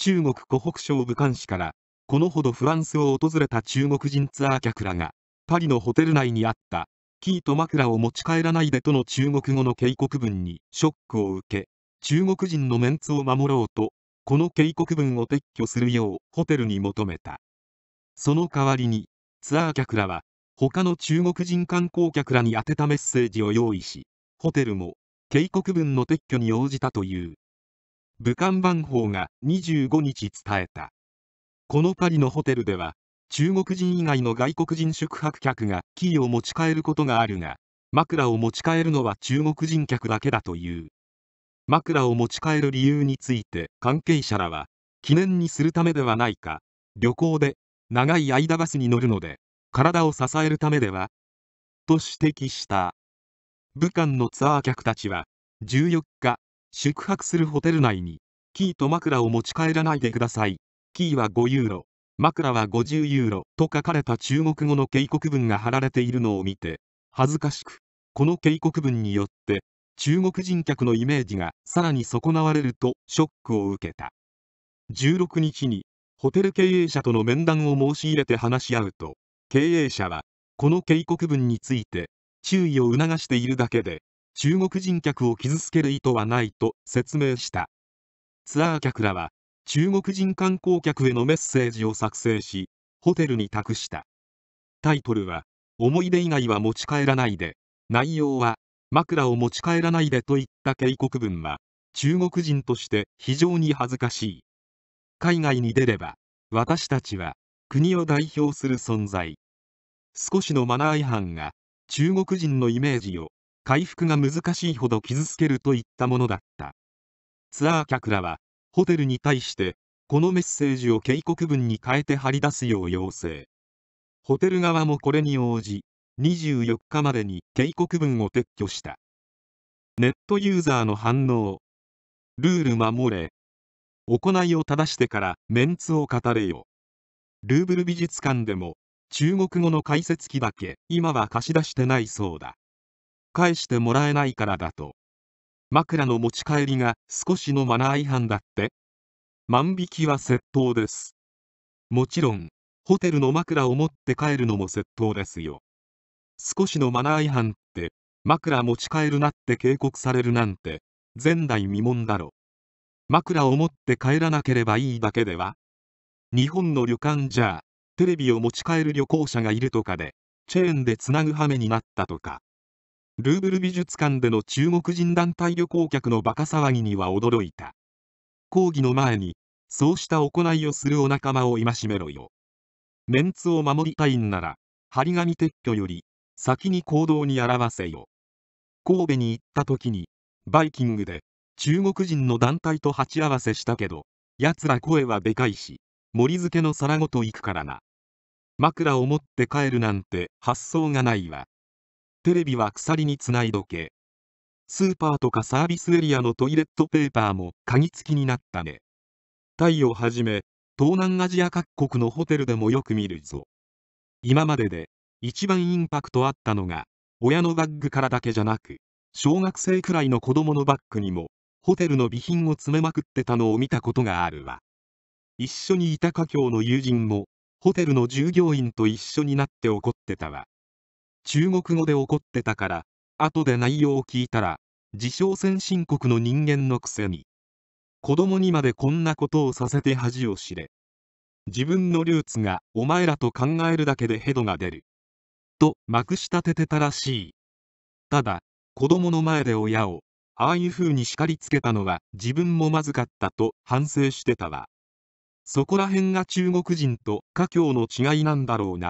中国湖北省武漢市からこのほどフランスを訪れた中国人ツアー客らがパリのホテル内にあったキーと枕を持ち帰らないでとの中国語の警告文にショックを受け中国人のメンツを守ろうとこの警告文を撤去するようホテルに求めたその代わりにツアー客らは他の中国人観光客らに宛てたメッセージを用意しホテルも警告文の撤去に応じたという武漢番法が25日伝えたこのパリのホテルでは中国人以外の外国人宿泊客がキーを持ち帰ることがあるが枕を持ち帰るのは中国人客だけだという枕を持ち帰る理由について関係者らは記念にするためではないか旅行で長い間バスに乗るので体を支えるためではと指摘した武漢のツアー客たちは14日宿泊するホテル内に、キーと枕を持ち帰らないでください。キーは5ユーロ、枕は50ユーロと書かれた中国語の警告文が貼られているのを見て、恥ずかしく、この警告文によって、中国人客のイメージがさらに損なわれるとショックを受けた。16日に、ホテル経営者との面談を申し入れて話し合うと、経営者は、この警告文について、注意を促しているだけで、中国人客を傷つける意図はないと説明したツアー客らは中国人観光客へのメッセージを作成しホテルに託したタイトルは思い出以外は持ち帰らないで内容は枕を持ち帰らないでといった警告文は中国人として非常に恥ずかしい海外に出れば私たちは国を代表する存在少しのマナー違反が中国人のイメージを回復が難しいほど傷つけるといったものだったツアー客らはホテルに対してこのメッセージを警告文に変えて貼り出すよう要請ホテル側もこれに応じ24日までに警告文を撤去したネットユーザーの反応ルール守れ行いを正してからメンツを語れよルーブル美術館でも中国語の解説機だけ今は貸し出してないそうだ返してもらえないからだと枕の持ち帰りが少しのマナー違反だって万引きは窃盗ですもちろんホテルの枕を持って帰るのも窃盗ですよ少しのマナー違反って枕持ち帰るなって警告されるなんて前代未聞だろ枕を持って帰らなければいいだけでは日本の旅館じゃテレビを持ち帰る旅行者がいるとかでチェーンでつなぐ羽目になったとかルーブル美術館での中国人団体旅行客のバカ騒ぎには驚いた。抗議の前に、そうした行いをするお仲間を戒めろよ。メンツを守りたいんなら、張り紙撤去より、先に行動に表せよ。神戸に行った時に、バイキングで、中国人の団体と鉢合わせしたけど、奴ら声はでかいし、盛り付けの皿ごと行くからな。枕を持って帰るなんて発想がないわ。テレビは鎖につないどけ。スーパーとかサービスエリアのトイレットペーパーも鍵付きになったね。タイをはじめ、東南アジア各国のホテルでもよく見るぞ。今までで、一番インパクトあったのが、親のバッグからだけじゃなく、小学生くらいの子供のバッグにも、ホテルの備品を詰めまくってたのを見たことがあるわ。一緒にいた家境の友人も、ホテルの従業員と一緒になって怒ってたわ。中国語で怒ってたから後で内容を聞いたら自称先進国の人間のくせに子供にまでこんなことをさせて恥を知れ自分のルーツがお前らと考えるだけでヘドが出るとまくし立ててたらしいただ子供の前で親をああいう風に叱りつけたのは自分もまずかったと反省してたわそこら辺が中国人と華僑の違いなんだろうな